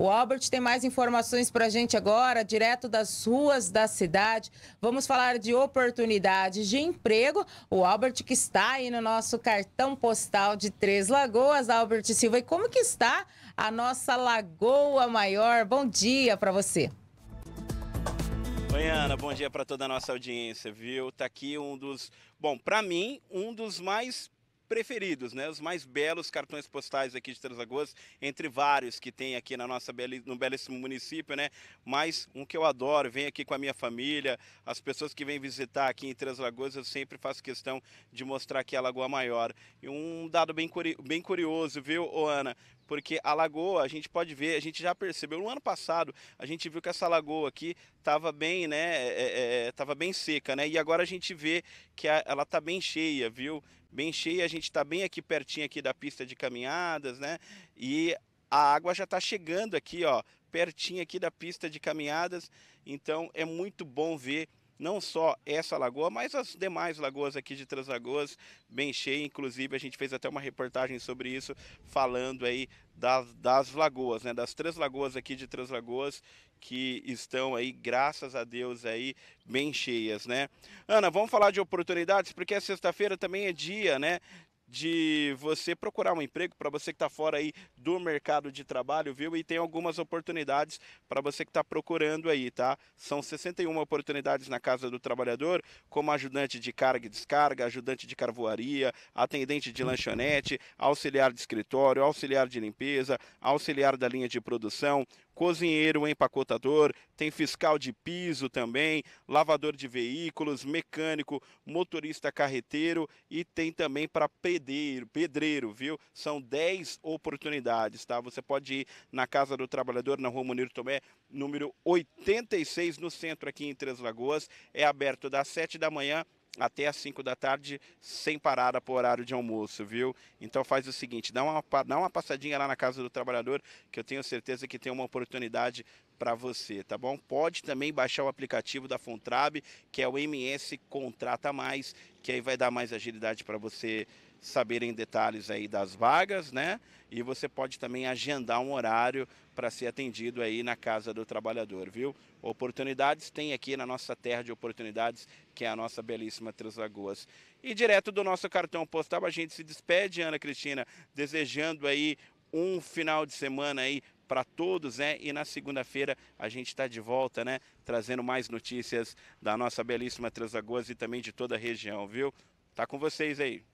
O Albert tem mais informações para a gente agora, direto das ruas da cidade. Vamos falar de oportunidades de emprego. O Albert que está aí no nosso cartão postal de Três Lagoas, Albert Silva. E como que está a nossa Lagoa Maior? Bom dia para você. Oi, Ana. Bom dia para toda a nossa audiência, viu? Tá aqui um dos, bom, para mim, um dos mais preferidos, né? Os mais belos cartões postais aqui de Três Lagoas, entre vários que tem aqui na nossa no belíssimo município, né? Mas um que eu adoro, venho aqui com a minha família, as pessoas que vêm visitar aqui em Três Lagoas, eu sempre faço questão de mostrar aqui a Lagoa Maior. E um dado bem, curi bem curioso, viu, Ana? porque a lagoa, a gente pode ver, a gente já percebeu, no ano passado, a gente viu que essa lagoa aqui estava bem, né, é, é, é bem seca, né, e agora a gente vê que a, ela está bem cheia, viu, bem cheia, a gente está bem aqui pertinho aqui da pista de caminhadas, né? E a água já está chegando aqui, ó, pertinho aqui da pista de caminhadas. Então é muito bom ver não só essa lagoa, mas as demais lagoas aqui de Translagoas, bem cheia. Inclusive, a gente fez até uma reportagem sobre isso, falando aí das, das lagoas, né? Das três lagoas aqui de Translagoas que estão aí, graças a Deus, aí bem cheias, né? Ana, vamos falar de oportunidades, porque a é sexta-feira também é dia, né? de você procurar um emprego para você que está fora aí do mercado de trabalho, viu? E tem algumas oportunidades para você que está procurando aí, tá? São 61 oportunidades na Casa do Trabalhador, como ajudante de carga e descarga, ajudante de carvoaria, atendente de lanchonete, auxiliar de escritório, auxiliar de limpeza, auxiliar da linha de produção, cozinheiro, empacotador, tem fiscal de piso também, lavador de veículos, mecânico, motorista carreteiro e tem também para pedreiro, pedreiro, viu? São 10 oportunidades, tá? Você pode ir na Casa do Trabalhador, na Rua Munir Tomé, número 86, no centro aqui em Três Lagoas. É aberto das 7 da manhã até as 5 da tarde, sem parada por horário de almoço, viu? Então faz o seguinte, dá uma, dá uma passadinha lá na Casa do Trabalhador, que eu tenho certeza que tem uma oportunidade para você, tá bom? Pode também baixar o aplicativo da Fontrab, que é o MS Contrata Mais, que aí vai dar mais agilidade para você saberem detalhes aí das vagas, né? E você pode também agendar um horário para ser atendido aí na casa do trabalhador, viu? Oportunidades tem aqui na nossa terra de oportunidades, que é a nossa belíssima Três Lagoas. E direto do nosso cartão postal, a gente se despede, Ana Cristina, desejando aí um final de semana aí para todos, né? E na segunda-feira a gente está de volta, né? Trazendo mais notícias da nossa belíssima Transagoas e também de toda a região, viu? Tá com vocês aí.